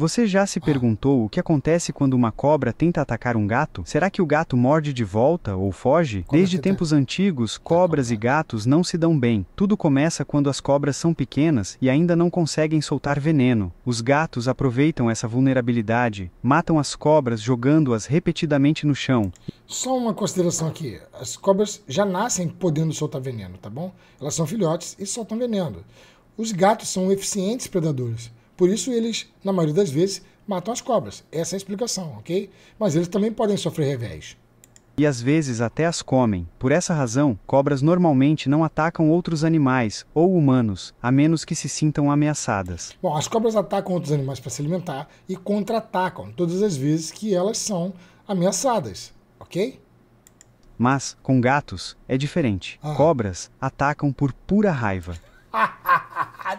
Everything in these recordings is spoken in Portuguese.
Você já se perguntou o que acontece quando uma cobra tenta atacar um gato? Será que o gato morde de volta ou foge? Desde tempos antigos, cobras e gatos não se dão bem. Tudo começa quando as cobras são pequenas e ainda não conseguem soltar veneno. Os gatos aproveitam essa vulnerabilidade, matam as cobras jogando-as repetidamente no chão. Só uma consideração aqui: as cobras já nascem podendo soltar veneno, tá bom? Elas são filhotes e soltam veneno. Os gatos são eficientes predadores por isso eles, na maioria das vezes, matam as cobras. Essa é a explicação, ok? Mas eles também podem sofrer revés. E às vezes até as comem. Por essa razão, cobras normalmente não atacam outros animais ou humanos, a menos que se sintam ameaçadas. Bom, as cobras atacam outros animais para se alimentar e contra-atacam todas as vezes que elas são ameaçadas, ok? Mas, com gatos, é diferente. Ah. Cobras atacam por pura raiva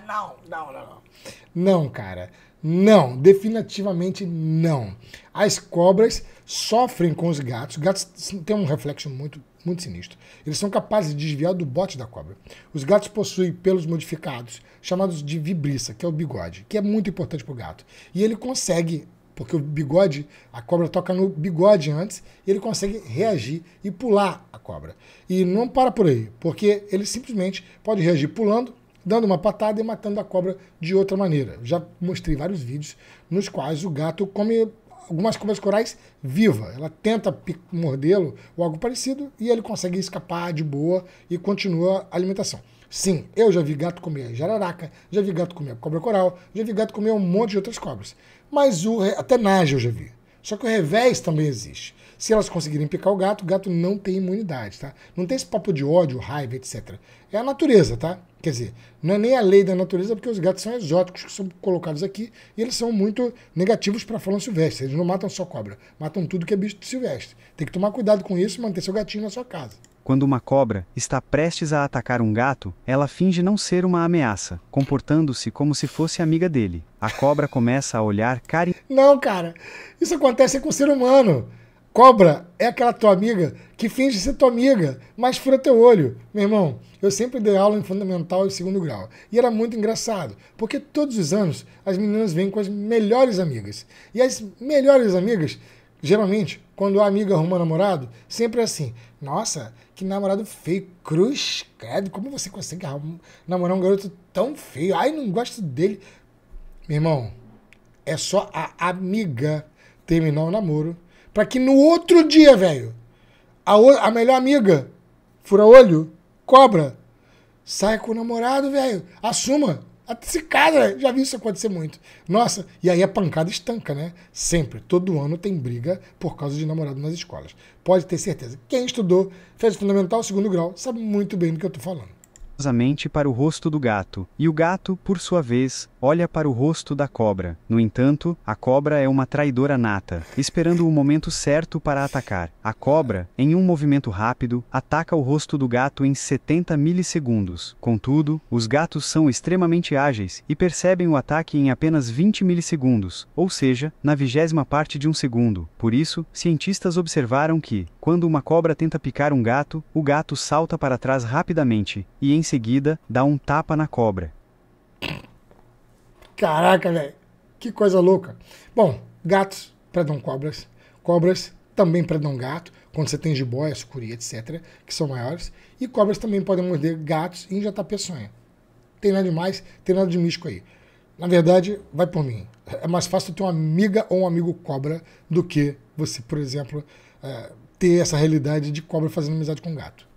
não, não, não, não. Não, cara. Não, definitivamente não. As cobras sofrem com os gatos. Os gatos têm um reflexo muito, muito sinistro. Eles são capazes de desviar do bote da cobra. Os gatos possuem pelos modificados, chamados de vibriça, que é o bigode, que é muito importante para o gato. E ele consegue, porque o bigode, a cobra toca no bigode antes, ele consegue reagir e pular a cobra. E não para por aí, porque ele simplesmente pode reagir pulando dando uma patada e matando a cobra de outra maneira. Já mostrei vários vídeos nos quais o gato come algumas cobras corais viva. Ela tenta mordê-lo ou algo parecido e ele consegue escapar de boa e continua a alimentação. Sim, eu já vi gato comer jararaca, já vi gato comer cobra coral, já vi gato comer um monte de outras cobras. Mas o, até naja eu já vi. Só que o revés também existe. Se elas conseguirem picar o gato, o gato não tem imunidade, tá? Não tem esse papo de ódio, raiva, etc. É a natureza, tá? Quer dizer, não é nem a lei da natureza, porque os gatos são exóticos que são colocados aqui e eles são muito negativos para a fauna silvestre. Eles não matam só cobra, matam tudo que é bicho silvestre. Tem que tomar cuidado com isso e manter seu gatinho na sua casa. Quando uma cobra está prestes a atacar um gato, ela finge não ser uma ameaça, comportando-se como se fosse amiga dele. A cobra começa a olhar carinho. Não, cara, isso acontece com o ser humano. Cobra é aquela tua amiga que finge ser tua amiga, mas fura teu olho. Meu irmão, eu sempre dei aula em fundamental e segundo grau. E era muito engraçado, porque todos os anos as meninas vêm com as melhores amigas. E as melhores amigas Geralmente, quando a amiga arruma namorado, sempre é assim: nossa, que namorado feio, cruz, credo, como você consegue namorar um garoto tão feio? Ai, não gosto dele. Meu irmão, é só a amiga terminar o namoro para que no outro dia, velho, a, a melhor amiga, fura-olho, cobra, saia com o namorado, velho, assuma a se já vi isso acontecer muito. Nossa, e aí a pancada estanca, né? Sempre, todo ano tem briga por causa de namorado nas escolas. Pode ter certeza. Quem estudou, fez fundamental, segundo grau, sabe muito bem do que eu tô falando. para o rosto do gato, e o gato, por sua vez, olha para o rosto da cobra. No entanto, a cobra é uma traidora nata, esperando o momento certo para atacar. A cobra, em um movimento rápido, ataca o rosto do gato em 70 milissegundos. Contudo, os gatos são extremamente ágeis e percebem o ataque em apenas 20 milissegundos, ou seja, na vigésima parte de um segundo. Por isso, cientistas observaram que, quando uma cobra tenta picar um gato, o gato salta para trás rapidamente e, em seguida, dá um tapa na cobra. Caraca, velho. Que coisa louca. Bom, gatos predam cobras. Cobras também predam gato, quando você tem jiboia, sucuri, etc., que são maiores. E cobras também podem morder gatos e injetar peçonha. Tem nada de mais, tem nada de místico aí. Na verdade, vai por mim. É mais fácil ter uma amiga ou um amigo cobra do que você, por exemplo, eh, ter essa realidade de cobra fazendo amizade com gato.